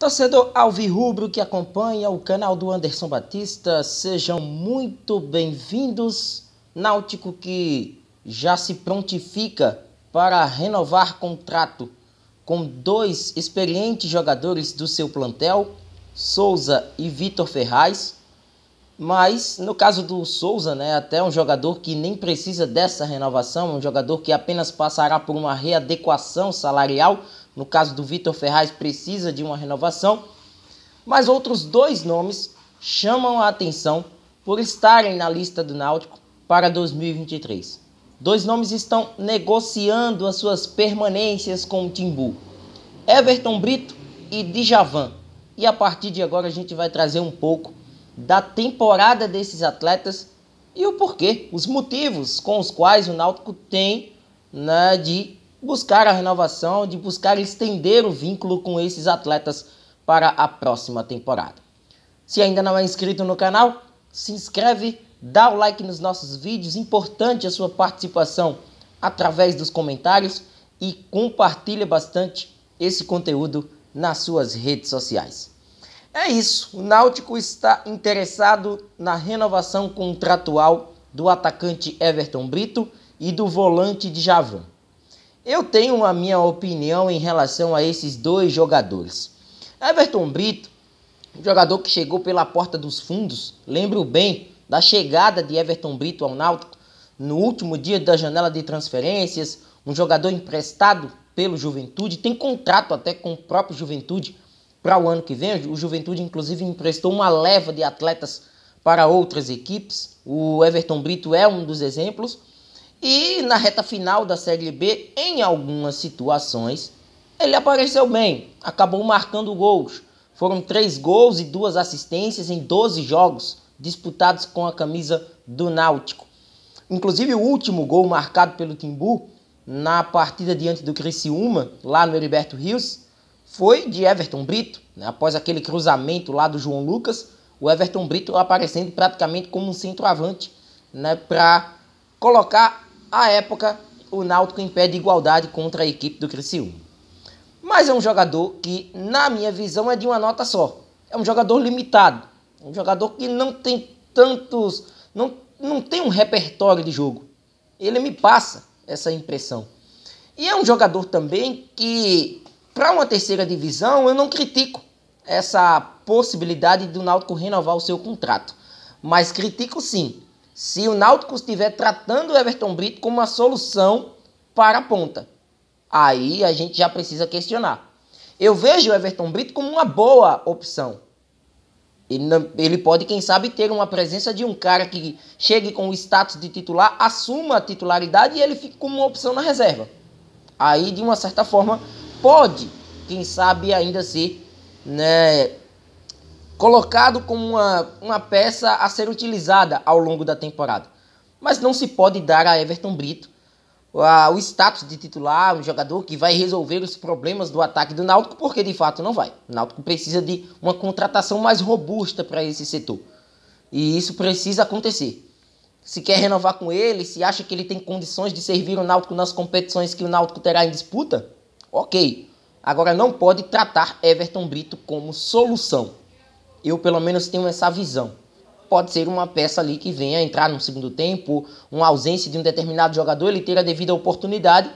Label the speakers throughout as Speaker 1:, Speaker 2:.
Speaker 1: Torcedor alvirrubro que acompanha o canal do Anderson Batista, sejam muito bem-vindos. Náutico que já se prontifica para renovar contrato com dois experientes jogadores do seu plantel, Souza e Vitor Ferraz. Mas no caso do Souza, né, até um jogador que nem precisa dessa renovação, um jogador que apenas passará por uma readequação salarial no caso do Vitor Ferraz, precisa de uma renovação, mas outros dois nomes chamam a atenção por estarem na lista do Náutico para 2023. Dois nomes estão negociando as suas permanências com o Timbu: Everton Brito e Djavan. E a partir de agora a gente vai trazer um pouco da temporada desses atletas e o porquê, os motivos com os quais o Náutico tem né, de buscar a renovação, de buscar estender o vínculo com esses atletas para a próxima temporada. Se ainda não é inscrito no canal, se inscreve, dá o like nos nossos vídeos, importante a sua participação através dos comentários e compartilha bastante esse conteúdo nas suas redes sociais. É isso, o Náutico está interessado na renovação contratual do atacante Everton Brito e do volante de Javan. Eu tenho a minha opinião em relação a esses dois jogadores. Everton Brito, um jogador que chegou pela porta dos fundos, lembro bem da chegada de Everton Brito ao Náutico no último dia da janela de transferências, um jogador emprestado pelo Juventude, tem contrato até com o próprio Juventude para o ano que vem. O Juventude, inclusive, emprestou uma leva de atletas para outras equipes. O Everton Brito é um dos exemplos. E na reta final da Série B, em algumas situações, ele apareceu bem, acabou marcando gols. Foram três gols e duas assistências em 12 jogos disputados com a camisa do Náutico. Inclusive, o último gol marcado pelo Timbu na partida diante do Criciúma, lá no Heriberto Rios, foi de Everton Brito. Né? Após aquele cruzamento lá do João Lucas, o Everton Brito aparecendo praticamente como um centroavante né? para colocar à época, o Náutico em pé de igualdade contra a equipe do Criciúma. Mas é um jogador que, na minha visão, é de uma nota só. É um jogador limitado. Um jogador que não tem tantos. Não, não tem um repertório de jogo. Ele me passa essa impressão. E é um jogador também que, para uma terceira divisão, eu não critico essa possibilidade do Náutico renovar o seu contrato. Mas critico sim se o Náutico estiver tratando o Everton Brito como uma solução para a ponta. Aí a gente já precisa questionar. Eu vejo o Everton Brito como uma boa opção. Ele, pode, quem sabe, ter uma presença de um cara que chegue com o status de titular, assuma a titularidade e ele fique como uma opção na reserva. Aí, de uma certa forma, pode, quem sabe, ainda ser né, colocado como uma, uma peça a ser utilizada ao longo da temporada. Mas não se pode dar a Everton Brito a, o status de titular, um jogador que vai resolver os problemas do ataque do Náutico, porque de fato não vai. O Náutico precisa de uma contratação mais robusta para esse setor. E isso precisa acontecer. Se quer renovar com ele, se acha que ele tem condições de servir o Náutico nas competições que o Náutico terá em disputa, ok. Agora não pode tratar Everton Brito como solução. Eu pelo menos tenho essa visão. Pode ser uma peça ali que venha entrar no segundo tempo, uma ausência de um determinado jogador, ele ter a devida oportunidade,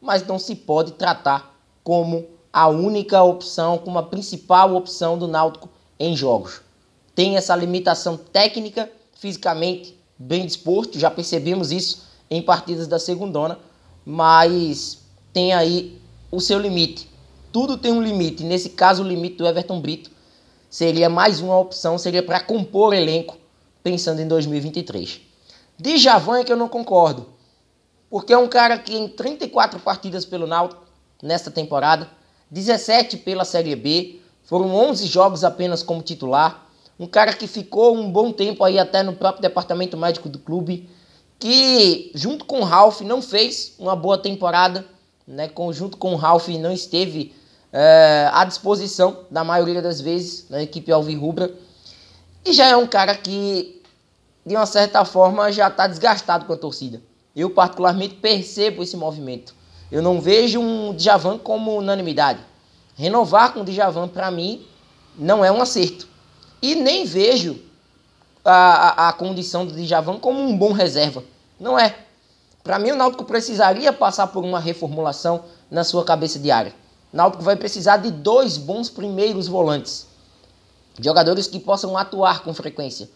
Speaker 1: mas não se pode tratar como a única opção, como a principal opção do Náutico em jogos. Tem essa limitação técnica, fisicamente bem disposto, já percebemos isso em partidas da segundona, mas tem aí o seu limite. Tudo tem um limite, nesse caso o limite do Everton Brito seria mais uma opção, seria para compor elenco, pensando em 2023. Djavan é que eu não concordo, porque é um cara que em 34 partidas pelo Náutico nesta temporada, 17 pela Série B, foram 11 jogos apenas como titular, um cara que ficou um bom tempo aí até no próprio departamento médico do clube, que junto com o Ralph não fez uma boa temporada, né? Conjunto com o Ralph não esteve é, à disposição da maioria das vezes na equipe alvirrubra. E já é um cara que, de uma certa forma, já está desgastado com a torcida. Eu, particularmente, percebo esse movimento. Eu não vejo um Djavan como unanimidade. Renovar com o Djavan, para mim, não é um acerto. E nem vejo a, a, a, condição do Djavan como um bom reserva. Não é. Para mim, o Náutico precisaria passar por uma reformulação na sua cabeça de área. Náutico vai precisar de dois bons primeiros volantes. Jogadores que possam atuar com frequência.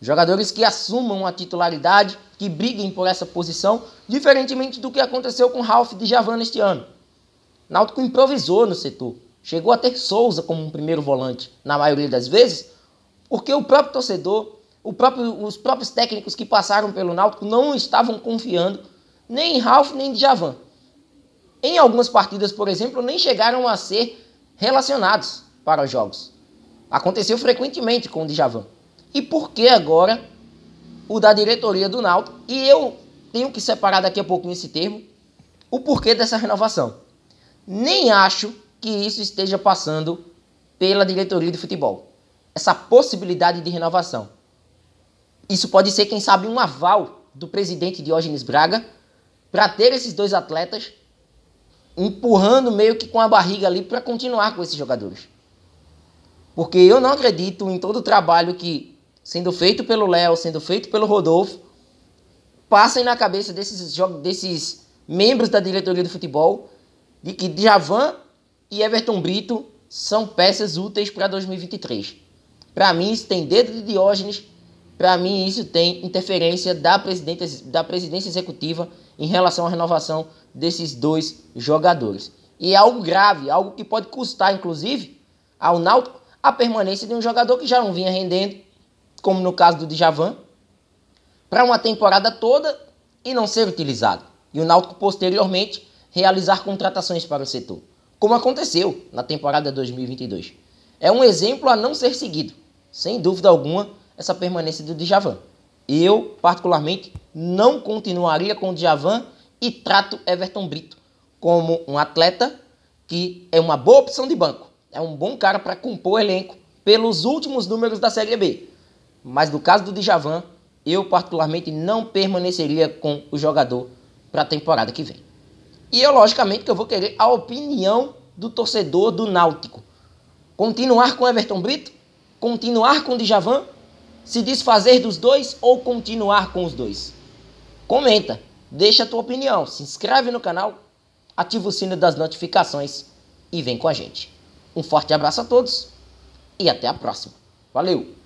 Speaker 1: Jogadores que assumam a titularidade, que briguem por essa posição, diferentemente do que aconteceu com Ralph de Javan este ano. Náutico improvisou no setor. Chegou a ter Souza como um primeiro volante, na maioria das vezes, porque o próprio torcedor, o próprio, os próprios técnicos que passaram pelo Náutico não estavam confiando nem em Ralph nem em Javan em algumas partidas, por exemplo, nem chegaram a ser relacionados para os jogos. Aconteceu frequentemente com o Djavan. E por que agora o da diretoria do Náutico? E eu tenho que separar daqui a pouquinho esse termo, o porquê dessa renovação. Nem acho que isso esteja passando pela diretoria de futebol. Essa possibilidade de renovação. Isso pode ser, quem sabe, um aval do presidente Diógenes Braga para ter esses dois atletas empurrando meio que com a barriga ali para continuar com esses jogadores. Porque eu não acredito em todo o trabalho que, sendo feito pelo Léo, sendo feito pelo Rodolfo, passem na cabeça desses, desses membros da diretoria do futebol de que Djavan e Everton Brito são peças úteis para 2023. Para mim, isso tem dedo de Diógenes para mim, isso tem interferência da presidência, da presidência executiva em relação à renovação desses dois jogadores. E é algo grave, algo que pode custar, inclusive, ao Náutico a permanência de um jogador que já não vinha rendendo, como no caso do Djavan, para uma temporada toda e não ser utilizado. E o Náutico posteriormente realizar contratações para o setor, como aconteceu na temporada 2022. É um exemplo a não ser seguido, sem dúvida alguma, essa permanência do Djavan. Eu, particularmente, não continuaria com o Djavan e trato Everton Brito como um atleta que é uma boa opção de banco. É um bom cara para compor elenco pelos últimos números da Série B. Mas no caso do Djavan, eu particularmente não permaneceria com o jogador para a temporada que vem. E eu, é logicamente, que eu vou querer a opinião do torcedor do Náutico. Continuar com Everton Brito? Continuar com o Djavan? se desfazer dos dois ou continuar com os dois? Comenta, deixa a tua opinião, se inscreve no canal, ativa o sino das notificações e vem com a gente. Um forte abraço a todos e até a próxima. Valeu!